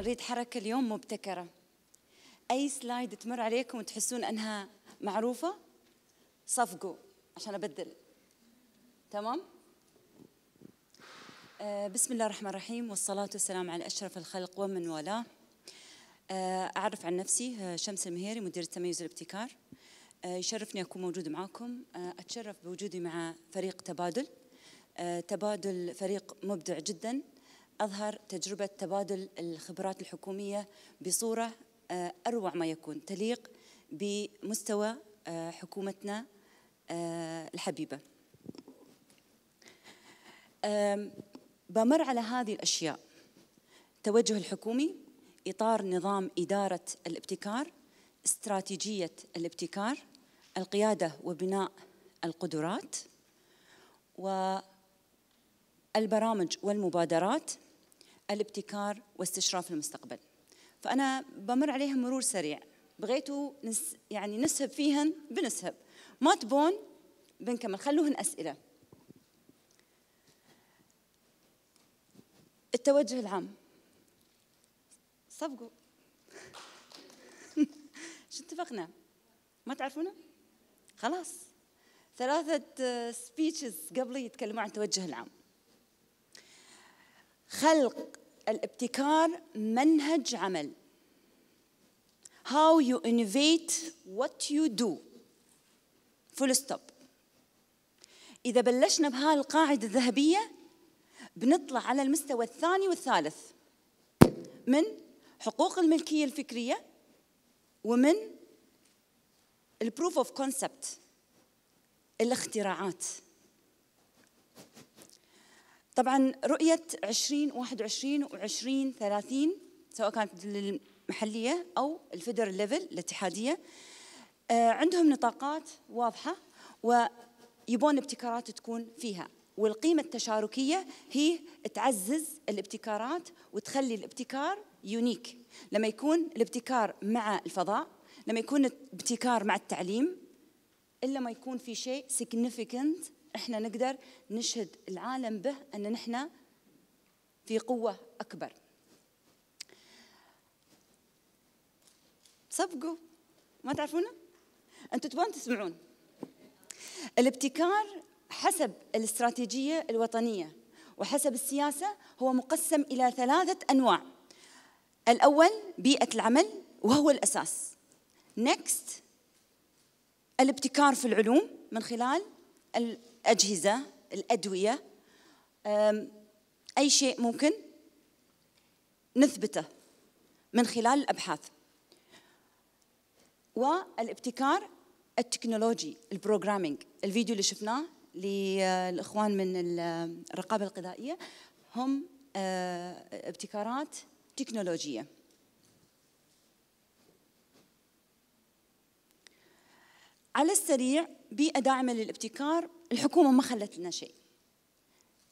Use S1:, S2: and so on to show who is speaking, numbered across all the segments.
S1: نريد حركة اليوم مبتكرة أي سلايد تمر عليكم وتحسون أنها معروفة صفقوا عشان أبدل تمام؟ آه بسم الله الرحمن الرحيم والصلاة والسلام على أشرف الخلق ومن والاه آه أعرف عن نفسي آه، شمس المهيري مدير التميز والابتكار آه يشرفني أكون موجود معاكم آه، أتشرف بوجودي مع فريق تبادل آه، تبادل فريق مبدع جداً أظهر تجربة تبادل الخبرات الحكومية بصورة آه، أروع ما يكون تليق بمستوى آه، حكومتنا آه، الحبيبة بمر على هذه الأشياء توجه الحكومي إطار نظام إدارة الابتكار استراتيجية الابتكار القيادة وبناء القدرات والبرامج والمبادرات الابتكار واستشراف المستقبل فأنا بمر عليها مرور سريع بغيتوا نس يعني نسهب فيهن بنسهب ما تبون بنكمل خلوهن أسئلة التوجه العام صفقوا شو اتفقنا ما تعرفونه خلاص ثلاثة سبيتشز قبلي يتكلموا عن التوجه العام خلق الابتكار منهج عمل how you innovate what you do full stop إذا بلشنا بهالقاعدة الذهبية بنطلع على المستوى الثاني والثالث من حقوق الملكية الفكرية ومن البروف اوف كونسبت الاختراعات طبعا رؤية 2021 و 2030 سواء كانت المحلية أو الفيدرال ليفل الاتحادية آه، عندهم نطاقات واضحة ويبون ابتكارات تكون فيها والقيمة التشاركية هي تعزز الابتكارات وتخلي الابتكار يونيك لما يكون الابتكار مع الفضاء لما يكون الابتكار مع التعليم إلا ما يكون في شيء significant احنا نقدر نشهد العالم به ان نحن في قوه اكبر صفقوا ما تعرفونه انتم تبون تسمعون الابتكار حسب الاستراتيجيه الوطنيه وحسب السياسه هو مقسم الى ثلاثه انواع الاول بيئه العمل وهو الاساس نكست الابتكار في العلوم من خلال الأجهزة الأدوية أي شيء ممكن نثبته من خلال الأبحاث والابتكار التكنولوجي البروجرامينج الفيديو اللي شفناه للإخوان من الرقابة الغذائية هم آه، ابتكارات تكنولوجية على السريع بيئه داعمه للابتكار الحكومه ما خلت لنا شيء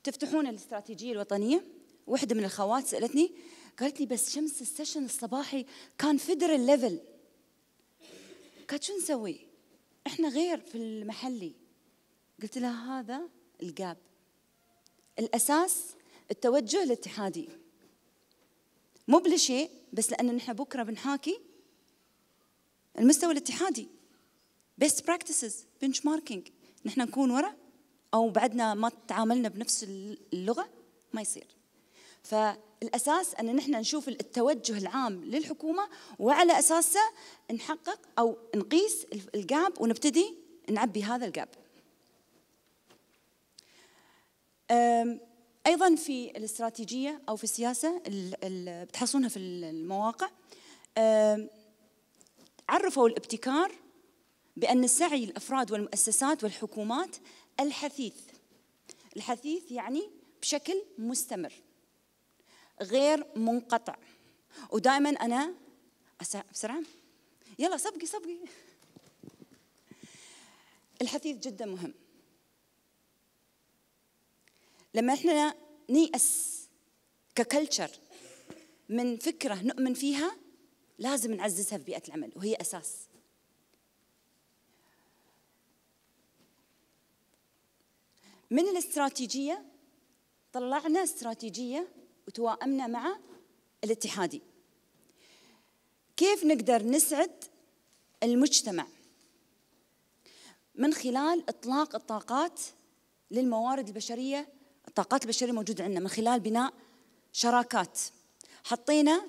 S1: تفتحون الاستراتيجيه الوطنيه وحده من الخوات سالتني قالت لي بس شمس السيشن الصباحي كان فيدرال ليفل قالت شو نسوي احنا غير في المحلي قلت لها هذا الجاب الاساس التوجه الاتحادي مو بلشيء بس لان نحن بكره بنحاكي المستوى الاتحادي بيست براكتسز بنش ماركينج نحن نكون ورا او بعدنا ما تعاملنا بنفس اللغه ما يصير فالاساس ان نحن نشوف التوجه العام للحكومه وعلى اساسه نحقق او نقيس الجاب ونبتدي نعبي هذا الجاب ايضا في الاستراتيجيه او في السياسه اللي بتحصلونها في المواقع عرفوا الابتكار بأن سعي الأفراد والمؤسسات والحكومات الحثيث الحثيث يعني بشكل مستمر غير منقطع ودائما أنا بسرعة يلا سبقي سبقي الحثيث جدا مهم لما احنا نيأس ككلتشر من فكرة نؤمن فيها لازم نعززها في بيئة العمل وهي أساس من الاستراتيجية طلعنا استراتيجية وتوائمنا مع الاتحادي كيف نقدر نسعد المجتمع من خلال إطلاق الطاقات للموارد البشرية الطاقات البشرية موجودة عندنا من خلال بناء شراكات حطينا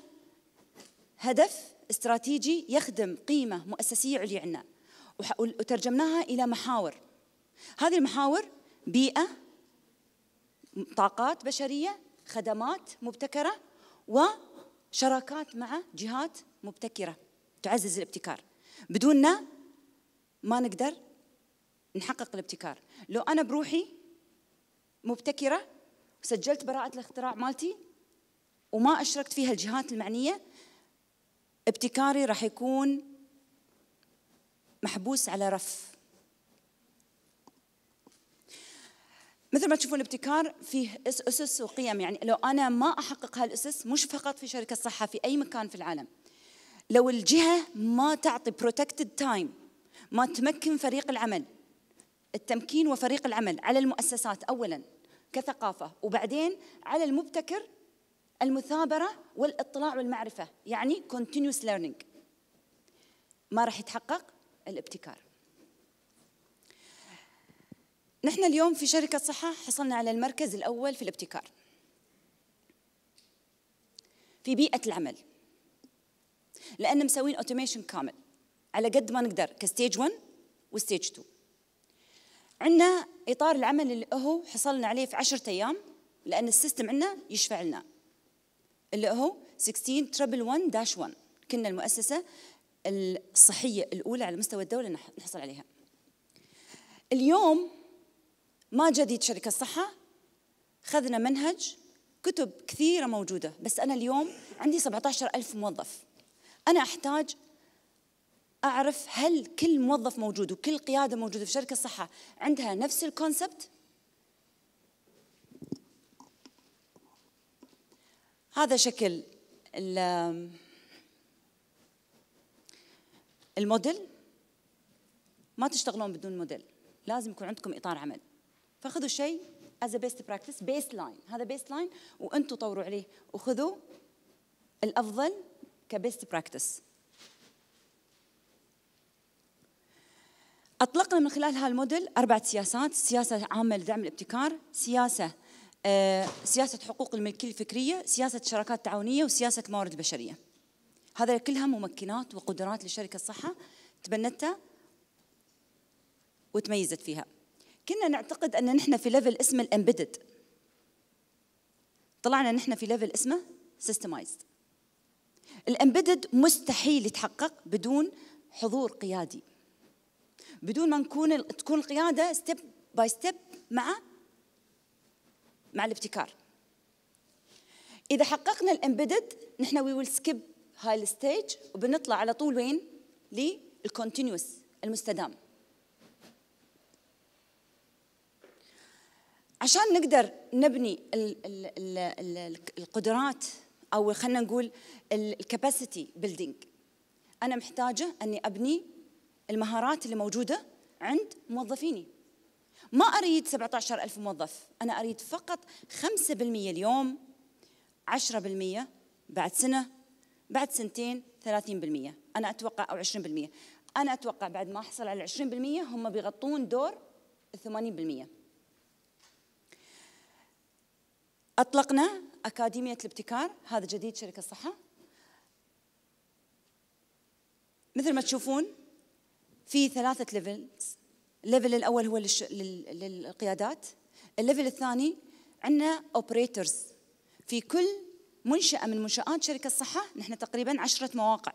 S1: هدف استراتيجي يخدم قيمة مؤسسية عليا عندنا وترجمناها إلى محاور هذه المحاور بيئة طاقات بشرية خدمات مبتكرة وشراكات مع جهات مبتكرة تعزز الابتكار بدوننا ما نقدر نحقق الابتكار لو أنا بروحي مبتكرة سجلت براءة الاختراع مالتي وما أشركت فيها الجهات المعنية ابتكاري راح يكون محبوس على رف مثل ما تشوفون الابتكار فيه اسس وقيم يعني لو انا ما احقق هالاسس مش فقط في شركه صحه في اي مكان في العالم لو الجهه ما تعطي بروتكتد تايم ما تمكن فريق العمل التمكين وفريق العمل على المؤسسات اولا كثقافه وبعدين على المبتكر المثابره والاطلاع والمعرفه يعني continuous learning ما راح يتحقق الابتكار نحن اليوم في شركة صحة حصلنا على المركز الأول في الابتكار في بيئة العمل لأن مسوين أوتوميشن كامل على قد ما نقدر كستيج 1 وستيج 2 عندنا إطار العمل اللي هو حصلنا عليه في 10 أيام لأن السيستم عندنا يشفع لنا اللي هو 16 تربل 1 داش 1 كنا المؤسسة الصحية الأولى على مستوى الدولة نحصل عليها اليوم ما جديد شركة الصحة خذنا منهج كتب كثيرة موجودة بس أنا اليوم عندي 17 ألف موظف أنا أحتاج أعرف هل كل موظف موجود وكل قيادة موجودة في شركة الصحة عندها نفس الكونسبت هذا شكل الموديل ما تشتغلون بدون موديل لازم يكون عندكم إطار عمل فخذوا شيء از بيست براكتس بيس لاين هذا بيس لاين وانتم طوروا عليه وخذوا الافضل كبيست براكتس اطلقنا من خلال هالموديل اربع سياسات سياسه عامه لدعم الابتكار سياسه آه، سياسه حقوق الملكيه الفكريه سياسه شراكات تعاونيه وسياسه الموارد البشريه هذا كلها ممكنات وقدرات لشركه الصحه تبنتها وتميزت فيها كنا نعتقد ان نحن في ليفل اسمه الامبيدد طلعنا نحن في ليفل اسمه سيستمايزد الامبيدد مستحيل يتحقق بدون حضور قيادي بدون ما نكون تكون القياده ستيب باي ستيب مع مع الابتكار اذا حققنا الامبيدد نحن وي ويل سكيب هاي الستيج وبنطلع على طول وين للكونتينوس المستدام عشان نقدر نبني القدرات او خلينا نقول الكباسيتي بيلدينج انا محتاجه اني ابني المهارات اللي موجوده عند موظفيني ما اريد 17000 موظف انا اريد فقط 5% اليوم 10% بعد سنه بعد سنتين 30% انا اتوقع او 20% انا اتوقع بعد ما احصل على 20% هم بيغطون دور ال 80% أطلقنا أكاديمية الابتكار هذا جديد شركة الصحة مثل ما تشوفون في ثلاثة ليفلز الليفل الأول هو للقيادات الليفل الثاني عندنا اوبريتورز في كل منشأة من منشآت شركة الصحة نحن تقريبا عشرة مواقع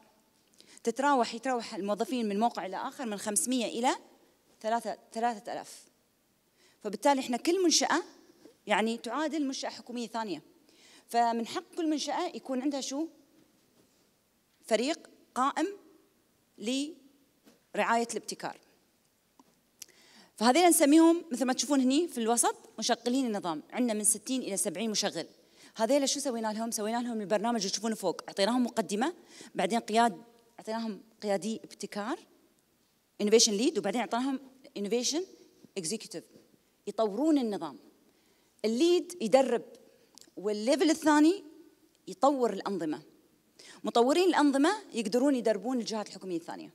S1: تتراوح يتراوح الموظفين من موقع إلى آخر من 500 إلى 3000 فبالتالي احنا كل منشأة يعني تعادل منشأة حكومية ثانية فمن حق كل منشأة يكون عندها شو؟ فريق قائم لرعاية الابتكار فهذين نسميهم مثل ما تشوفون هني في الوسط مشغلين النظام عندنا من 60 إلى 70 مشغل هذيلا شو سوينا لهم؟ سوينا لهم البرنامج اللي تشوفونه فوق، اعطيناهم مقدمه، بعدين قياد اعطيناهم قيادي ابتكار انوفيشن ليد وبعدين اعطيناهم انوفيشن اكزيكتيف يطورون النظام الليد يدرب والليفل الثاني يطور الأنظمة مطورين الأنظمة يقدرون يدربون الجهات الحكومية الثانية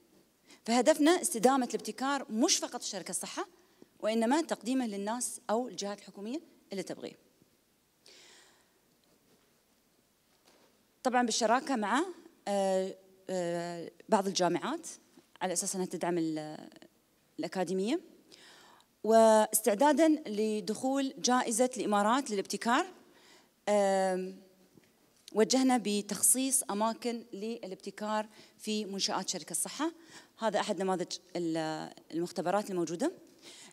S1: فهدفنا استدامة الابتكار مش فقط شركة الصحة وإنما تقديمه للناس أو الجهات الحكومية اللي تبغيه طبعا بالشراكة مع آه، آه، بعض الجامعات على أساس أنها تدعم آه، الأكاديمية واستعدادا لدخول جائزة الإمارات للابتكار وجهنا بتخصيص أماكن للابتكار في منشآت شركة الصحة هذا أحد نماذج المختبرات الموجودة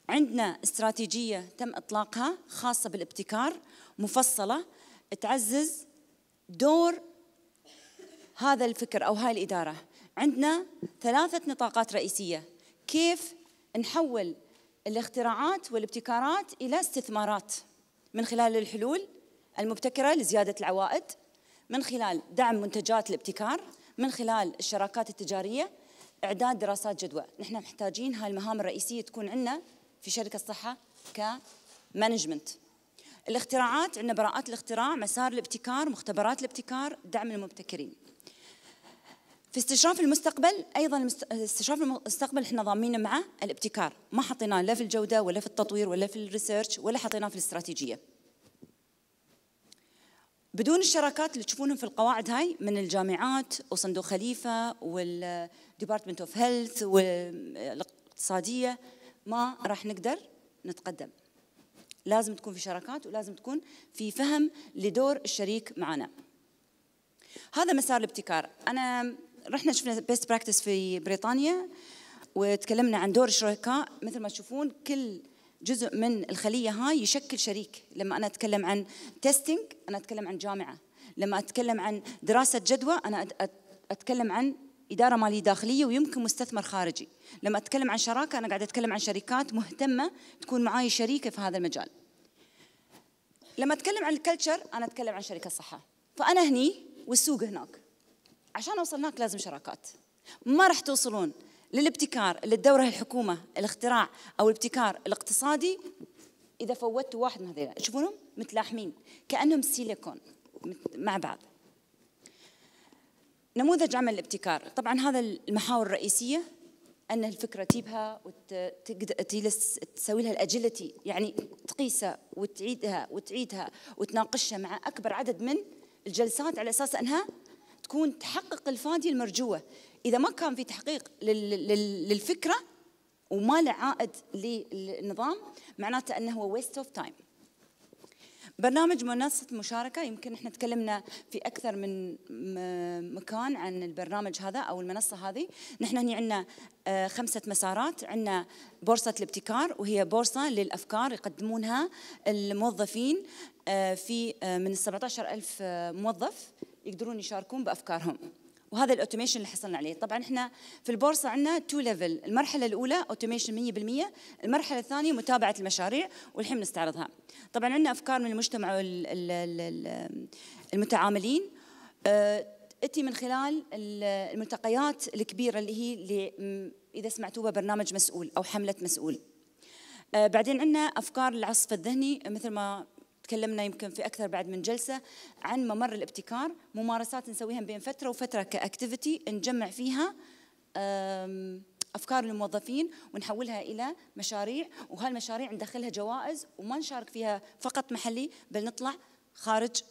S1: عندنا استراتيجية تم إطلاقها خاصة بالابتكار مفصلة تعزز دور هذا الفكر أو هاي الإدارة عندنا ثلاثة نطاقات رئيسية كيف نحول الاختراعات والابتكارات إلى استثمارات من خلال الحلول المبتكرة لزيادة العوائد من خلال دعم منتجات الابتكار من خلال الشراكات التجارية إعداد دراسات جدوى نحن محتاجين هاي المهام الرئيسية تكون عندنا في شركة الصحة كمانجمنت الاختراعات عندنا براءات الاختراع مسار الابتكار مختبرات الابتكار دعم المبتكرين في استشراف المستقبل ايضا استشراف المستقبل احنا ضامنين معه الابتكار ما حطيناه لا في الجوده ولا في التطوير ولا في الريسيرش ولا حطيناه في الاستراتيجيه بدون الشراكات اللي تشوفونهم في القواعد هاي من الجامعات وصندوق خليفه والديبارتمنت اوف هيلث والاقتصاديه ما راح نقدر نتقدم لازم تكون في شراكات ولازم تكون في فهم لدور الشريك معنا هذا مسار الابتكار انا رحنا شفنا بيست براكتس في بريطانيا وتكلمنا عن دور الشركاء مثل ما تشوفون كل جزء من الخليه هاي يشكل شريك لما انا اتكلم عن تيستينج انا اتكلم عن جامعه لما اتكلم عن دراسه جدوى انا اتكلم عن اداره ماليه داخليه ويمكن مستثمر خارجي لما اتكلم عن شراكه انا قاعده اتكلم عن شركات مهتمه تكون معاي شريكه في هذا المجال لما اتكلم عن الكلتشر انا اتكلم عن شركه صحه فانا هني والسوق هناك عشان اوصل هناك لازم شراكات ما راح توصلون للابتكار اللي تدوره الحكومه الاختراع او الابتكار الاقتصادي اذا فوتوا واحد من هذيلا تشوفونهم متلاحمين كانهم سيليكون مع بعض نموذج عمل الابتكار طبعا هذا المحاور الرئيسيه ان الفكره تجيبها وتجلس تسوي لها الاجيلتي يعني تقيسها وتعيدها وتعيدها وتناقشها مع اكبر عدد من الجلسات على اساس انها تكون تحقق الفادي المرجوه اذا ما كان في تحقيق للفكره وما له عائد للنظام معناته انه هو ويست اوف تايم برنامج منصة مشاركة يمكن احنا تكلمنا في أكثر من مكان عن البرنامج هذا أو المنصة هذه نحن هنا عندنا آه، خمسة مسارات عندنا بورصة الابتكار وهي بورصة للأفكار يقدمونها الموظفين آه، في آه، من 17 ألف موظف يقدرون يشاركون بافكارهم وهذا الاوتوميشن اللي حصلنا عليه طبعا احنا في البورصه عندنا تو ليفل المرحله الاولى اوتوميشن 100% المرحله الثانيه متابعه المشاريع والحين نستعرضها طبعا عندنا افكار من المجتمع المتعاملين آه، اتي من خلال الملتقيات الكبيره اللي هي اللي اذا سمعتوها برنامج مسؤول او حمله مسؤول آه، بعدين عندنا افكار العصف الذهني مثل ما تكلمنا يمكن في اكثر بعد من جلسه عن ممر الابتكار ممارسات نسويها بين فتره وفتره كاكتيفيتي نجمع فيها افكار الموظفين ونحولها الى مشاريع وهالمشاريع ندخلها جوائز وما نشارك فيها فقط محلي بل نطلع خارج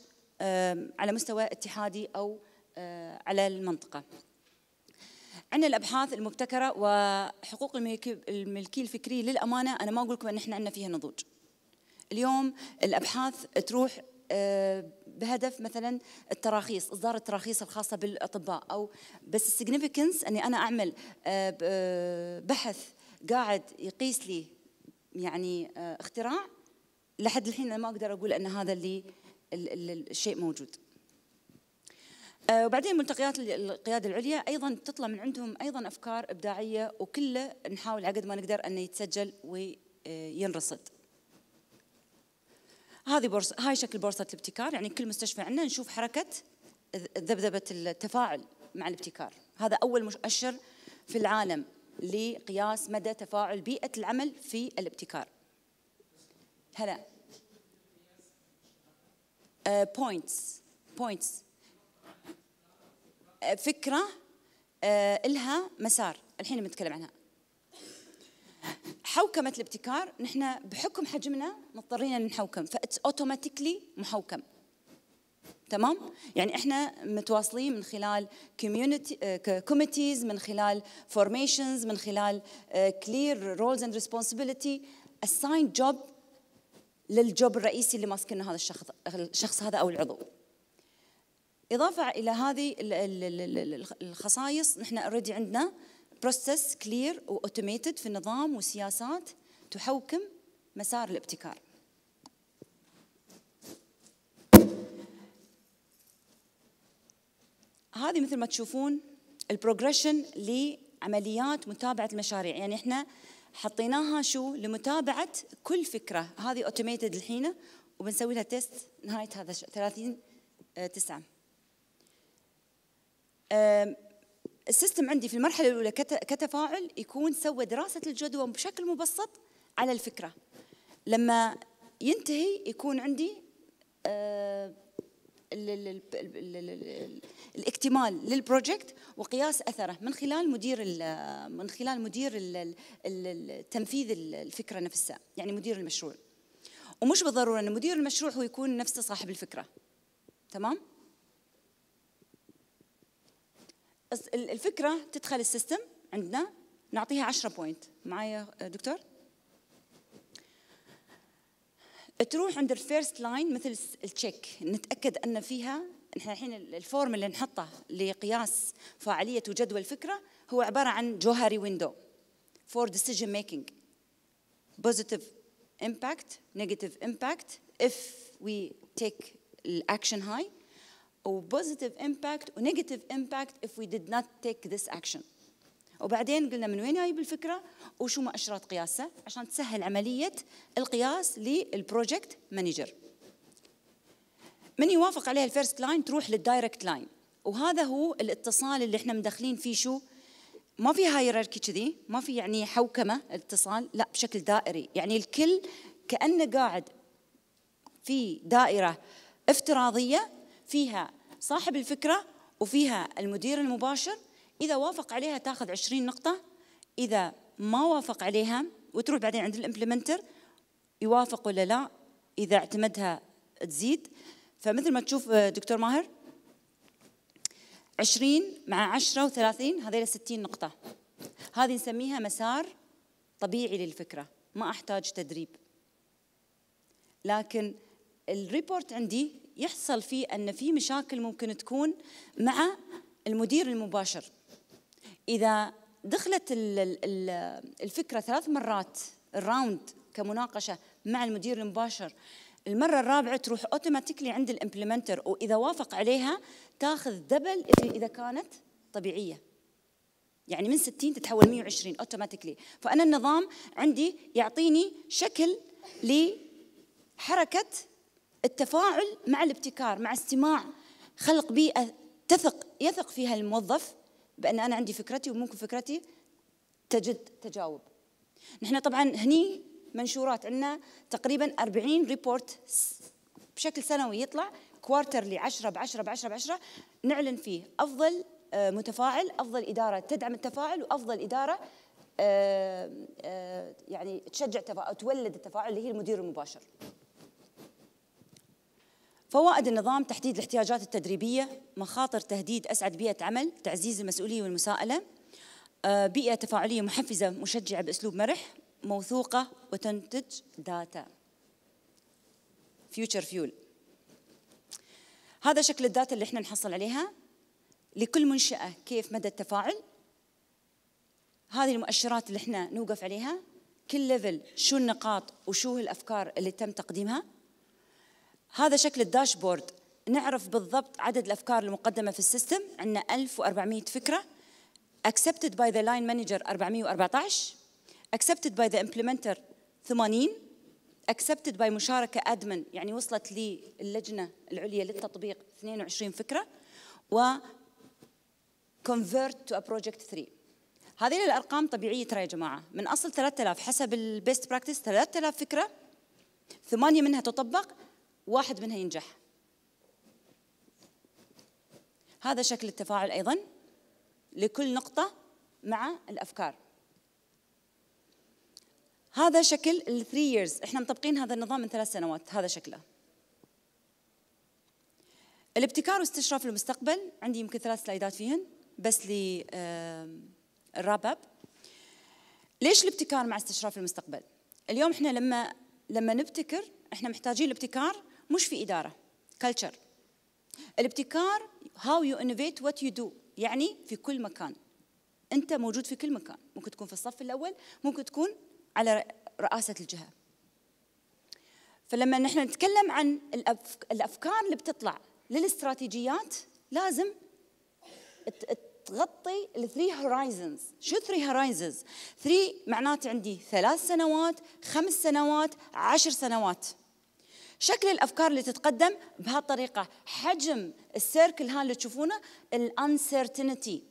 S1: على مستوى اتحادي او آه، على المنطقه عندنا الابحاث المبتكره وحقوق الملكيه الفكريه للامانه انا ما اقول لكم ان احنا عندنا فيها نضوج اليوم الابحاث تروح آه، بهدف مثلا التراخيص اصدار التراخيص الخاصه بالاطباء او بس السيجنيفيكنس اني انا اعمل آه، بحث قاعد يقيس لي يعني آه، اختراع لحد الحين انا ما اقدر اقول ان هذا اللي الشيء موجود وبعدين ملتقيات القياده العليا ايضا تطلع من عندهم ايضا افكار ابداعيه وكله نحاول على قد ما نقدر انه يتسجل وينرصد هذه بورصة هاي شكل بورصة الابتكار يعني كل مستشفى عندنا نشوف حركة ذبذبة التفاعل مع الابتكار هذا أول مؤشر في العالم لقياس مدى تفاعل بيئة العمل في الابتكار هلا بوينتس uh, بوينتس فكرة uh, آه، لها مسار الحين بنتكلم عنها حوكمة الابتكار نحن بحكم حجمنا مضطرين نحوكم فاتس اوتوماتيكلي محوكم تمام يعني احنا متواصلين من خلال كوميونتي آه، كوميتيز من خلال فورميشنز من خلال كلير رولز اند ريسبونسبيلتي اساين جوب للجوب الرئيسي اللي ماسكنا هذا الشخص الشخص هذا او العضو اضافه الى هذه الخصائص نحن اوريدي عندنا بروسس كلير واوتوميتد في نظام وسياسات تحوكم مسار الابتكار هذه مثل ما تشوفون البروجريشن لعمليات متابعه المشاريع يعني احنا حطيناها شو لمتابعه كل فكره هذه اوتوميتد الحين وبنسوي لها تيست نهايه هذا 30 9 السيستم عندي في المرحله الاولى كتفاعل يكون سوى دراسه الجدوى بشكل مبسط على الفكره لما ينتهي يكون عندي الاكتمال للبروجكت وقياس اثره من خلال مدير من خلال مدير تنفيذ الفكره نفسها يعني مدير المشروع ومش بالضروره ان مدير المشروع هو يكون نفسه صاحب الفكره تمام الفكره تدخل السيستم عندنا نعطيها عشرة بوينت معايا آه، دكتور تروح عند الفيرست لاين مثل التشيك نتاكد ان فيها نحن الحين الفورم اللي نحطه لقياس فاعليه وجدوى الفكره هو عباره عن جوهري ويندو فور ديسيجن ميكينج بوزيتيف امباكت نيجاتيف امباكت اف وي تيك الاكشن هاي وبوزيتيف امباكت ونيجاتيف امباكت if we did not take this action وبعدين قلنا من وين جايب الفكره وشو مؤشرات قياسها عشان تسهل عمليه القياس للبروجكت مانجر من يوافق عليها الفيرست لاين تروح للدايركت لاين وهذا هو الاتصال اللي احنا مدخلين فيه شو ما في هايراركي كذي ما في يعني حوكمه اتصال لا بشكل دائري يعني الكل كانه قاعد في دائره افتراضيه فيها صاحب الفكرة وفيها المدير المباشر إذا وافق عليها تاخذ 20 نقطة إذا ما وافق عليها وتروح بعدين عند الامبلمنتر يوافق ولا لا إذا اعتمدها تزيد فمثل ما تشوف آه، دكتور ماهر 20 مع 10 و30 هذيل 60 نقطة هذه نسميها مسار طبيعي للفكرة ما أحتاج تدريب لكن الريبورت عندي يحصل فيه ان في مشاكل ممكن تكون مع المدير المباشر اذا دخلت الفكره ثلاث مرات الراوند كمناقشه مع المدير المباشر المره الرابعه تروح اوتوماتيكلي عند الامبلمنتر واذا وافق عليها تاخذ دبل اذا كانت طبيعيه يعني من 60 تتحول 120 اوتوماتيكلي فانا النظام عندي يعطيني شكل لحركه التفاعل مع الابتكار مع استماع خلق بيئة تثق يثق فيها الموظف بأن أنا عندي فكرتي وممكن فكرتي تجد تجاوب نحن طبعا هني منشورات عندنا تقريبا 40 ريبورت بشكل سنوي يطلع كوارترلي 10 ب 10 ب 10 ب 10 نعلن فيه افضل آه، متفاعل افضل اداره تدعم التفاعل وافضل اداره آه، آه، يعني تشجع تفاعل تولد التفاعل اللي هي المدير المباشر فوائد النظام تحديد الاحتياجات التدريبية مخاطر تهديد أسعد بيئة عمل تعزيز المسؤولية والمساءلة آه، بيئة تفاعلية محفزة مشجعة بأسلوب مرح موثوقة وتنتج داتا فيوتشر فيول هذا شكل الداتا اللي احنا نحصل عليها لكل منشأة كيف مدى التفاعل هذه المؤشرات اللي احنا نوقف عليها كل ليفل شو النقاط وشو الأفكار اللي تم تقديمها هذا شكل الداشبورد نعرف بالضبط عدد الافكار المقدمه في السيستم عندنا 1400 فكره accepted by the line manager 414 accepted by the implementer 80 accepted by مشاركه ادمن يعني وصلت للجنه العليا للتطبيق 22 فكره و convert to a project 3 هذه الارقام طبيعيه ترى يا جماعه من اصل 3000 حسب البيست براكتس 3000 فكره ثمانية منها تطبق واحد منها ينجح هذا شكل التفاعل أيضا لكل نقطة مع الأفكار هذا شكل الثري ييرز احنا مطبقين هذا النظام من ثلاث سنوات هذا شكله الابتكار واستشراف المستقبل عندي يمكن ثلاث سلايدات فيهن بس لي اب ليش الابتكار مع استشراف المستقبل اليوم احنا لما لما نبتكر احنا محتاجين الابتكار مش في اداره كلتشر الابتكار هاو يو انوفيت وات يو دو يعني في كل مكان انت موجود في كل مكان ممكن تكون في الصف الاول ممكن تكون على رئاسه الجهه فلما نحن نتكلم عن الافكار اللي بتطلع للاستراتيجيات لازم تغطي الثري هورايزنز شو ثري هورايزنز ثري معناته عندي ثلاث سنوات خمس سنوات عشر سنوات شكل الافكار اللي تتقدم بهالطريقه حجم السيركل هان اللي تشوفونه الانسرتينتي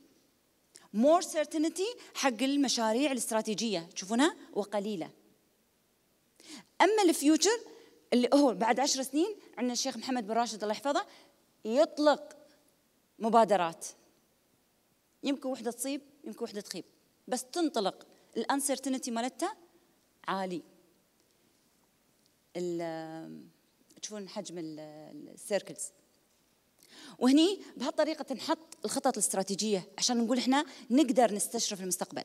S1: مور سيرتينتي حق المشاريع الاستراتيجيه تشوفونها وقليله اما الفيوتشر اللي هو بعد عشر سنين عندنا الشيخ محمد بن راشد الله يحفظه يطلق مبادرات يمكن وحده تصيب يمكن وحده تخيب بس تنطلق الانسرتينتي مالتها عالي تشوفون حجم السيركلز وهني بهالطريقه تنحط الخطط الاستراتيجيه عشان نقول احنا نقدر نستشرف المستقبل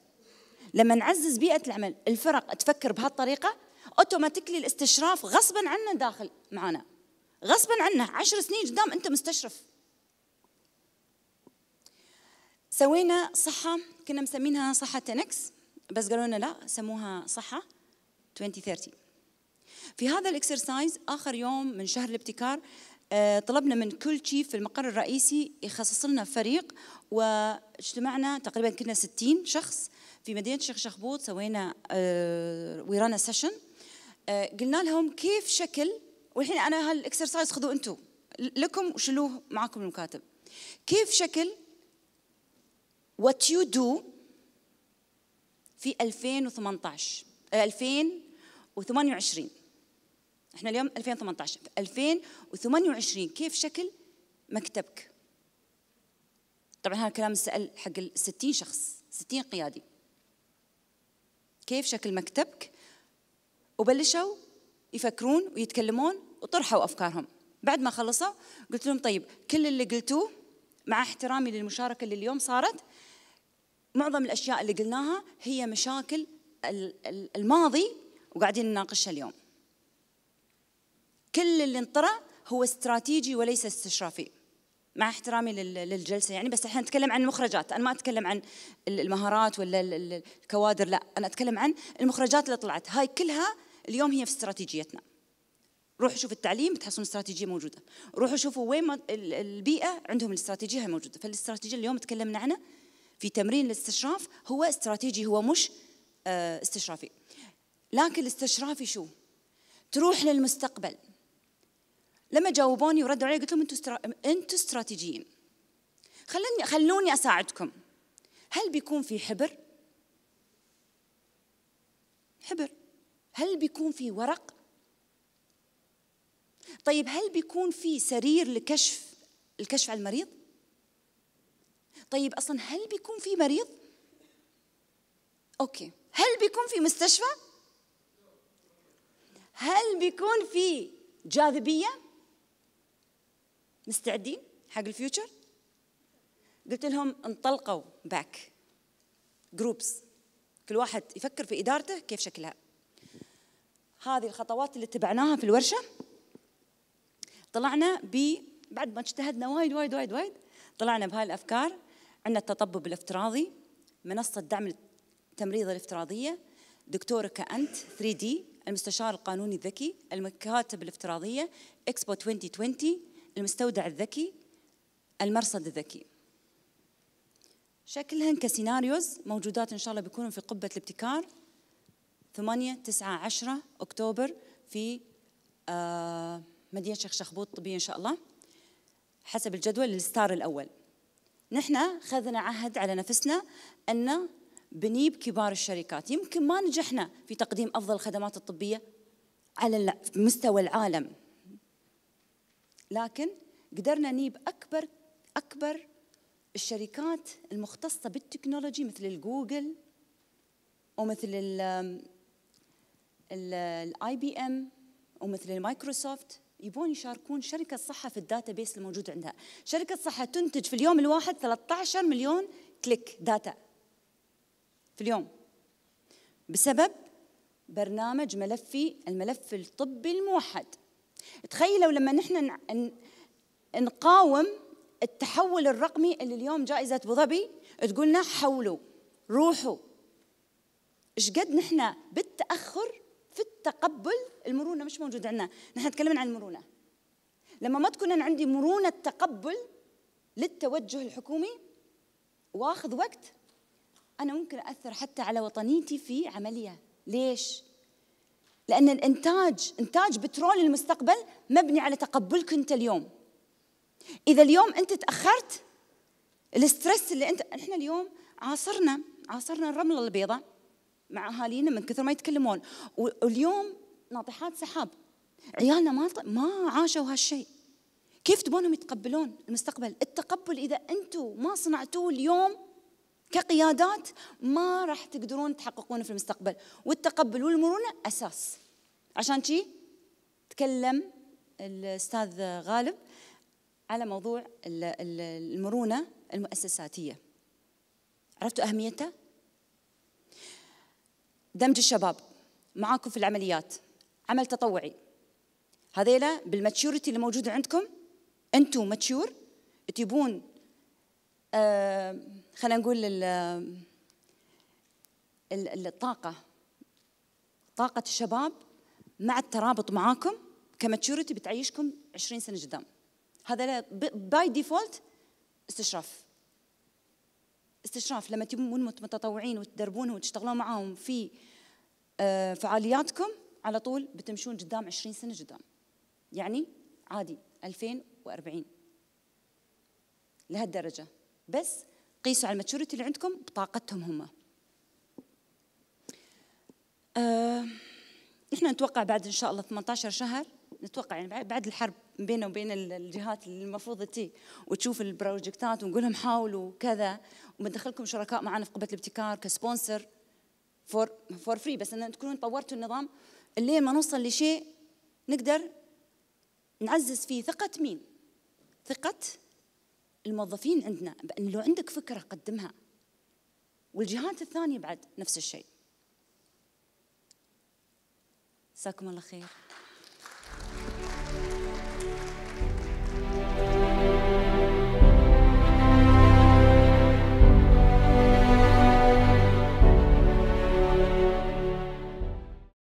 S1: لما نعزز بيئه العمل الفرق تفكر بهالطريقه اوتوماتيكلي الاستشراف غصبا عنا داخل معانا غصبا عنا عشر سنين قدام انت مستشرف سوينا صحة كنا مسمينها صحة تنكس بس قالوا لنا لا سموها صحة 2030 في هذا الاكسرسايز اخر يوم من شهر الابتكار آه، طلبنا من كل تشيف في المقر الرئيسي يخصص لنا فريق واجتمعنا تقريبا كنا 60 شخص في مدينه شيخ شخبوط سوينا آه، ويرانا سيشن آه، قلنا لهم كيف شكل والحين انا هالاكسرسايز خذوه انتم لكم وشلوه معكم المكاتب كيف شكل وات يو دو في 2018 2028 احنا اليوم 2018 2028 كيف شكل مكتبك طبعا هذا الكلام سأل حق ال 60 شخص 60 قيادي كيف شكل مكتبك وبلشوا يفكرون ويتكلمون وطرحوا افكارهم بعد ما خلصوا قلت لهم طيب كل اللي قلتوه مع احترامي للمشاركه اللي اليوم صارت معظم الاشياء اللي قلناها هي مشاكل الماضي وقاعدين نناقشها اليوم كل اللي انطرى هو استراتيجي وليس استشرافي مع احترامي للجلسه يعني بس احنا نتكلم عن المخرجات انا ما اتكلم عن المهارات ولا الكوادر لا انا اتكلم عن المخرجات اللي طلعت هاي كلها اليوم هي في استراتيجيتنا روحوا شوفوا التعليم تحصلون استراتيجيه موجوده روحوا شوفوا وين البيئه عندهم الاستراتيجيه هاي موجوده فالاستراتيجيه اليوم تكلمنا عنها في تمرين الاستشراف هو استراتيجي هو مش آه، استشرافي لكن الاستشرافي شو تروح للمستقبل لما جاوبوني وردوا علي قلت لهم انتم استرا... انتم استراتيجيين خلوني خلوني اساعدكم هل بيكون في حبر حبر هل بيكون في ورق طيب هل بيكون في سرير لكشف الكشف على المريض طيب اصلا هل بيكون في مريض اوكي هل بيكون في مستشفى هل بيكون في جاذبيه مستعدين حق الفيوتشر قلت لهم انطلقوا باك جروبس كل واحد يفكر في ادارته كيف شكلها هذه الخطوات اللي اتبعناها في الورشه طلعنا ب بعد ما اجتهدنا وايد وايد وايد وايد طلعنا بهاي الافكار عندنا التطبب الافتراضي منصه دعم التمريض الافتراضيه دكتورك انت 3 دي المستشار القانوني الذكي المكاتب الافتراضيه اكسبو 2020 المستودع الذكي المرصد الذكي شكلهن كسيناريوز موجودات إن شاء الله بيكونوا في قبة الابتكار 8 9 10 أكتوبر في آه، مدينة شيخ شخبوط الطبية إن شاء الله حسب الجدول الستار الأول نحن خذنا عهد على نفسنا أن بنيب كبار الشركات يمكن ما نجحنا في تقديم أفضل الخدمات الطبية على مستوى العالم لكن قدرنا نجيب اكبر اكبر الشركات المختصه بالتكنولوجي مثل الجوجل ومثل الاي بي ام ومثل المايكروسوفت يبون يشاركون شركة صحة في الداتا بيس الموجود عندها شركة صحة تنتج في اليوم الواحد 13 مليون كليك داتا في اليوم بسبب برنامج ملفي الملف الطبي الموحد تخيلوا لما نحن نقاوم التحول الرقمي اللي اليوم جائزة أبو ظبي تقولنا حولوا روحوا إيش قد نحن بالتأخر في التقبل المرونة مش موجودة عندنا نحن تكلمنا عن المرونة لما ما تكون أنا عندي مرونة تقبل للتوجه الحكومي واخذ وقت أنا ممكن أثر حتى على وطنيتي في عملية ليش؟ لأن الإنتاج إنتاج بترول المستقبل مبني على تقبلك أنت اليوم إذا اليوم أنت تأخرت الاسترس اللي أنت إحنا اليوم عاصرنا عاصرنا الرملة البيضاء مع أهالينا من كثر ما يتكلمون واليوم ناطحات سحاب عيالنا ما ما عاشوا هالشيء كيف تبونهم يتقبلون المستقبل التقبل إذا أنتم ما صنعتوه اليوم كقيادات ما راح تقدرون تحققونه في المستقبل والتقبل والمرونه اساس عشان شي تكلم الاستاذ غالب على موضوع المرونه المؤسساتيه عرفتوا اهميتها دمج الشباب معاكم في العمليات عمل تطوعي هذيلا بالماتشوريتي اللي موجوده عندكم انتم ماتشور تبون آه، خلينا نقول الطاقة طاقة الشباب مع الترابط معاكم كماتشورتي بتعيشكم 20 سنة قدام هذا باي ديفولت استشراف استشراف لما تبون متطوعين وتدربون وتشتغلون معاهم في آه، فعالياتكم على طول بتمشون قدام 20 سنة قدام يعني عادي 2040 لهالدرجة بس قيسوا على الماتشوريتي اللي عندكم بطاقتهم هم آه نتوقع بعد ان شاء الله 18 شهر نتوقع يعني بعد الحرب بيننا وبين الجهات اللي المفروض تي وتشوف البروجكتات ونقول لهم حاولوا كذا وبندخلكم شركاء معنا في قبه الابتكار كسبونسر فور فور فري بس ان تكونون طورتوا النظام اللين ما نوصل لشيء نقدر نعزز فيه ثقه مين؟ ثقه الموظفين عندنا بأن لو عندك فكرة قدمها والجهات الثانية بعد نفس الشيء ساكم الله خير